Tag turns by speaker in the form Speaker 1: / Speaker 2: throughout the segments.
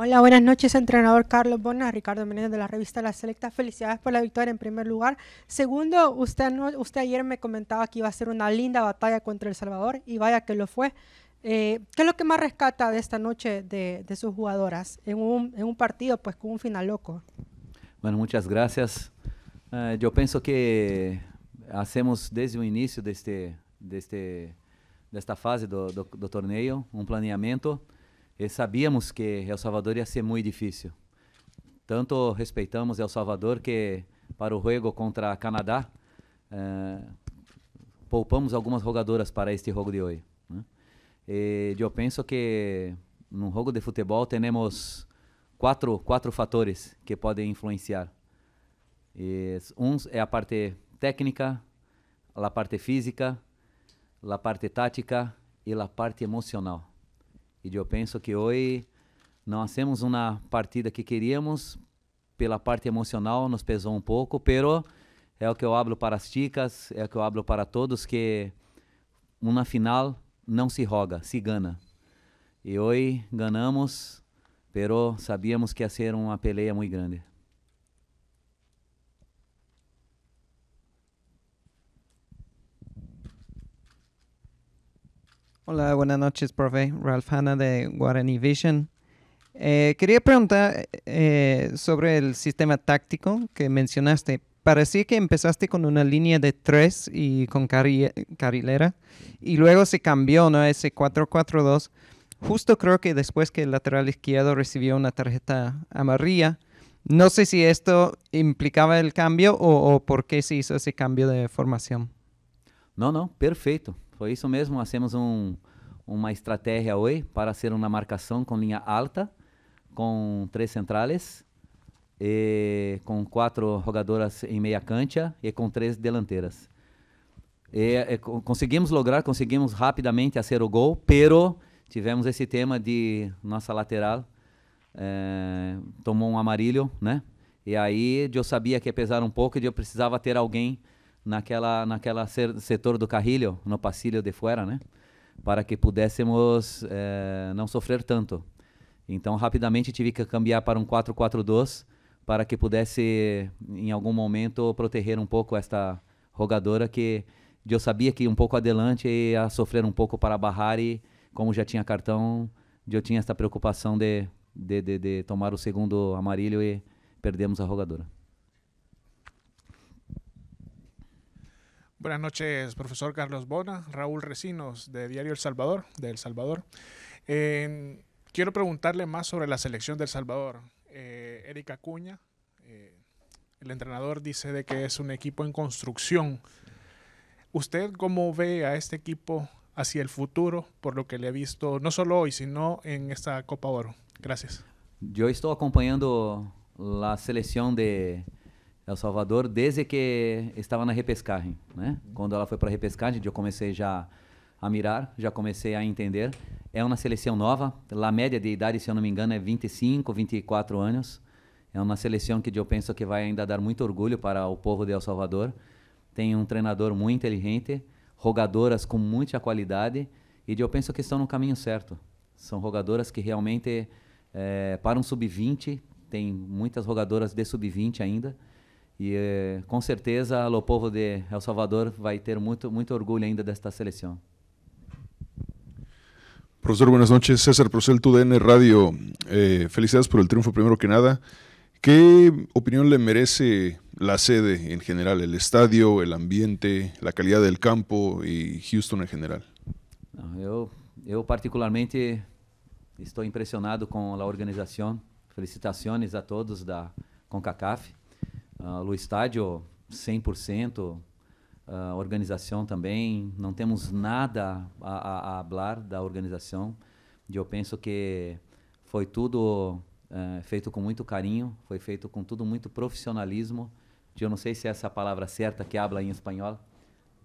Speaker 1: Hola, buenas noches, entrenador Carlos Bona, Ricardo Menéndez de la revista La Selecta. Felicidades por la victoria en primer lugar. Segundo, usted, usted ayer me comentaba que iba a ser una linda batalla contra El Salvador y vaya que lo fue. Eh, ¿Qué es lo que más rescata de esta noche de, de sus jugadoras en un, en un, partido pues con un final loco? Bueno, muchas gracias. Eh, yo pienso que hacemos desde el inicio de este, de este, de esta fase del torneo un planeamiento. E sabíamos que El Salvador ia ser muito difícil. Tanto respeitamos El Salvador que para o jogo contra Canadá eh, poupamos algumas jogadoras para este jogo de hoje. Né? E eu penso que num jogo de futebol temos quatro, quatro fatores que podem influenciar. um é a parte técnica, a parte física, a parte tática e a parte emocional. E eu penso que hoje nós temos uma partida que queríamos, pela parte emocional nos pesou um pouco, pero é o que eu abro para as chicas, é o que eu abro para todos que uma final não se roga, se gana. E hoje ganhamos, pero sabíamos que ia ser uma peleia muito grande. Hola, buenas noches, profe. Ralph Hanna de Guarani Vision. Eh, quería preguntar eh, sobre el sistema táctico que mencionaste. Parecía que empezaste con una línea de tres y con carrilera, y luego se cambió a ese 4-4-2. Justo creo que después que el lateral izquierdo recibió una tarjeta amarilla. No sé si esto implicaba el cambio o por qué se hizo ese cambio de formación. No, no, perfecto. Foi isso mesmo, nós temos um, uma estratégia hoje para ser uma marcação com linha alta, com três centrales, e com quatro jogadoras em meia cancha e com três delanteiras. E, e, conseguimos lograr, conseguimos rapidamente fazer o gol, pero tivemos esse tema de nossa lateral eh, tomou um amarillo, né? E aí eu sabia que ia pesar um pouco e eu precisava ter alguém naquela, naquela setor do Carrilho, no Passilho de Fora, né? Para que pudéssemos eh, não sofrer tanto. Então, rapidamente tive que cambiar para um 4-4-2 para que pudesse, em algum momento, proteger um pouco esta rogadora que eu sabia que um pouco adiante ia sofrer um pouco para barrar e, como já tinha cartão, eu tinha esta preocupação de, de, de, de tomar o segundo amarelo e perdemos a rogadora. Buenas noches, profesor Carlos Bona, Raúl Recinos, de Diario El Salvador, de El Salvador. quiero preguntarle más sobre la selección de El Salvador. Eh, Erika Cuña, eh, el entrenador dice de que es un equipo en construcción. ¿Usted cómo ve a este equipo hacia el futuro, por lo que le ha visto, no solo hoy, sino en esta Copa Oro? Gracias. Yo estoy acompañando la selección de El é Salvador desde que estava na repescagem, né? Quando ela foi para a repescagem, eu comecei já a mirar, já comecei a entender. É uma seleção nova, a média de idade, se eu não me engano, é 25, 24 anos. É uma seleção que eu penso que vai ainda dar muito orgulho para o povo de El Salvador. Tem um treinador muito inteligente, jogadoras com muita qualidade e eu penso que estão no caminho certo. São jogadoras que realmente, é, para um sub-20, tem muitas jogadoras de sub-20 ainda, Y e, con certeza o povo de El Salvador vai ter muito, muito orgulho ainda esta selección. Profesor, buenas noches. César Procel, TUDN Radio. Eh, felicidades por el triunfo, primero que nada. ¿Qué opinión le merece la sede en general, el estadio, el ambiente, la calidad del campo y Houston en general? Ah, yo, particularmente estoy impresionado con la organización. Felicitaciones a todos da CONCACAF. Uh, ah, o estádio 100%, uh, ah, organização também, não temos nada a, a, a falar da organização. eu penso que foi tudo uh, feito com muito carinho, foi feito com tudo muito profissionalismo. Eu não sei se é essa palavra certa que habla em espanhol,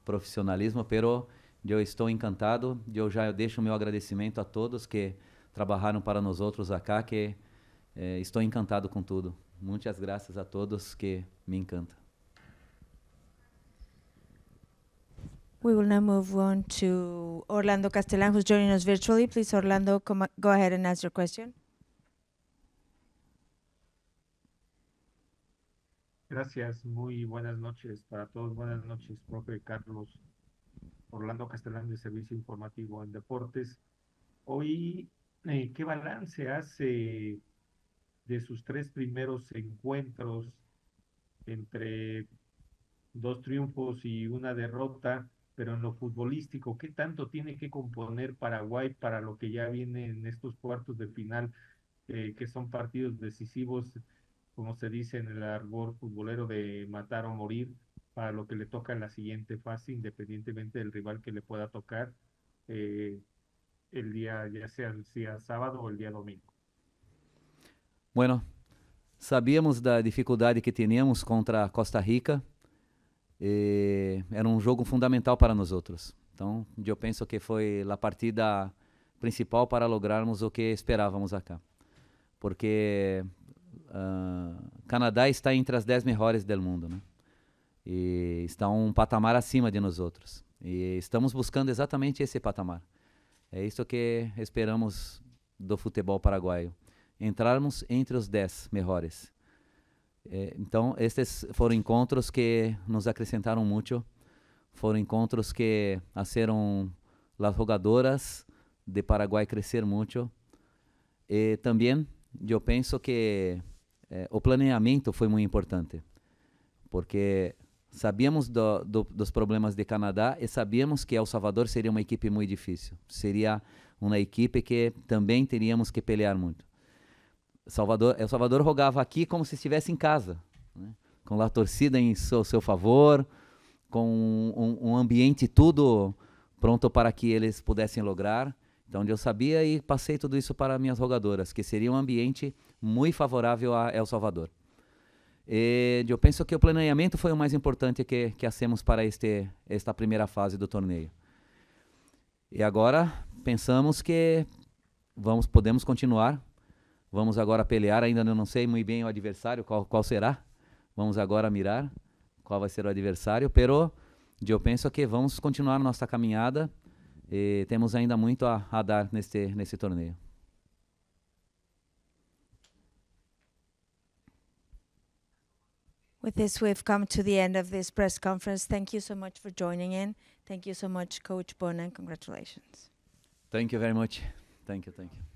Speaker 1: profissionalismo, pero eu estou encantado. Eu já deixo o meu agradecimento a todos que trabalharam para nós outros aqui. que eh, estou encantado com tudo. Muchas gracias a todos, que me encanta. We will now move on to Orlando Castellan, who's joining us virtually. Please, Orlando, go ahead and ask your question. Gracias, muy buenas noches para todos. Buenas noches, profe Carlos Orlando Castellán de Servicio Informativo en Deportes. Hoy, eh, ¿qué balance hace de sus tres primeros encuentros entre dos triunfos y una derrota, pero en lo futbolístico, ¿qué tanto tiene que componer Paraguay para lo que ya viene en estos cuartos de final, eh, que son partidos decisivos, como se dice en el árbol futbolero de matar o morir, para lo que le toca en la siguiente fase, independientemente del rival que le pueda tocar eh, el día, ya sea sábado o el día domingo? Bueno, sabíamos da dificuldade que tínhamos contra Costa Rica. era um jogo fundamental para nós outros. Então, eu penso que foi a partida principal para lograrmos o que esperávamos acá. Porque uh, Canadá está entre as 10 melhores do mundo, né? E está um patamar acima de nós outros. E estamos buscando exatamente esse patamar. É isso que esperamos do futebol paraguaio entrarmos entre os dez melhores. É, então, estes foram encontros que nos acrescentaram muito. Foram encontros que fizeram as jogadoras de Paraguai crescer muito. E também, eu penso que é, o planeamento foi muito importante, porque sabíamos do, do, dos problemas de Canadá e sabíamos que El Salvador seria uma equipe muito difícil. Seria uma equipe que também teríamos que pelear muito. Salvador, El Salvador rogava aqui como se estivesse em casa, né? com a torcida em seu, seu favor, com um, um, ambiente tudo pronto para que eles pudessem lograr. Então, onde eu sabia e passei tudo isso para minhas rogadoras, que seria um ambiente muito favorável a El Salvador. E eu penso que o planejamento foi o mais importante que que hacemos para este esta primeira fase do torneio. E agora pensamos que vamos podemos continuar Vamos agora pelear, ainda não sei muito bem o adversário, qual, qual será. Vamos agora mirar qual vai ser o adversário, pero eu penso que vamos continuar nossa caminhada e temos ainda muito a, a dar nesse nesse torneio. With this, we've come to the end of this press conference. Thank you so much for joining in. Thank you so much, Coach Bonan. Congratulations. Thank you very much. Thank you, thank you.